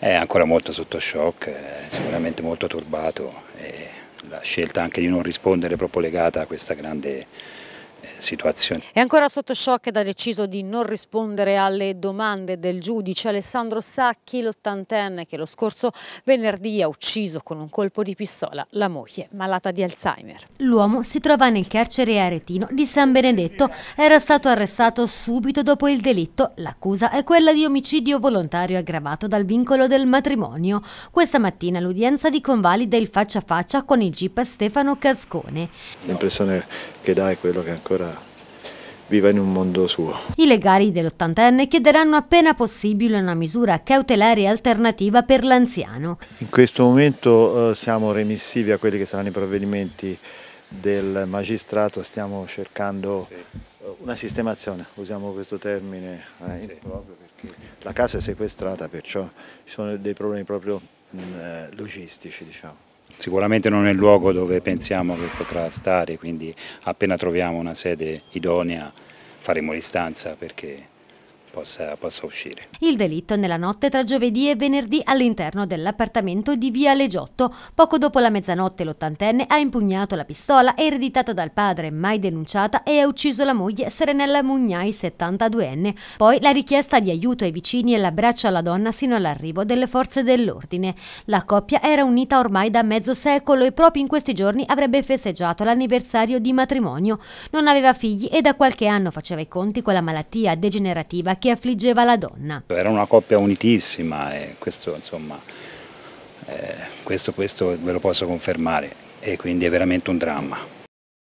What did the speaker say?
È ancora molto sotto shock, sicuramente molto turbato e la scelta anche di non rispondere è proprio legata a questa grande situazioni. È ancora sotto shock ed ha deciso di non rispondere alle domande del giudice Alessandro Sacchi, l'ottantenne che lo scorso venerdì ha ucciso con un colpo di pistola la moglie malata di Alzheimer. L'uomo si trova nel carcere aretino di San Benedetto, era stato arrestato subito dopo il delitto. L'accusa è quella di omicidio volontario aggravato dal vincolo del matrimonio. Questa mattina l'udienza di convalida il faccia a faccia con il GIP Stefano Cascone. L'impressione che dà è quello che ancora ancora viva in un mondo suo. I legali dell'ottantenne chiederanno appena possibile una misura cautelare alternativa per l'anziano. In questo momento eh, siamo remissivi a quelli che saranno i provvedimenti del magistrato, stiamo cercando sì. Eh, una sistemazione, usiamo questo termine eh, sì. proprio perché la casa è sequestrata, perciò ci sono dei problemi proprio mh, mm, eh, logistici. Diciamo. Sicuramente non è il luogo dove pensiamo che potrà stare, quindi appena troviamo una sede idonea faremo l'istanza perché possa, possa uscire. Il delitto nella notte tra giovedì e venerdì all'interno dell'appartamento di Via Legiotto. Poco dopo la mezzanotte l'ottantenne ha impugnato la pistola ereditata dal padre, mai denunciata, e ha ucciso la moglie Serenella Mugnai, 72enne. Poi la richiesta di aiuto ai vicini e l'abbraccio alla donna sino all'arrivo delle forze dell'ordine. La coppia era unita ormai da mezzo secolo e proprio in questi giorni avrebbe festeggiato l'anniversario di matrimonio. Non aveva figli e da qualche anno faceva i conti con la malattia degenerativa che affliggeva la donna. Era una coppia unitissima e questo, insomma, eh, questo, questo ve lo posso confermare e quindi è veramente un dramma.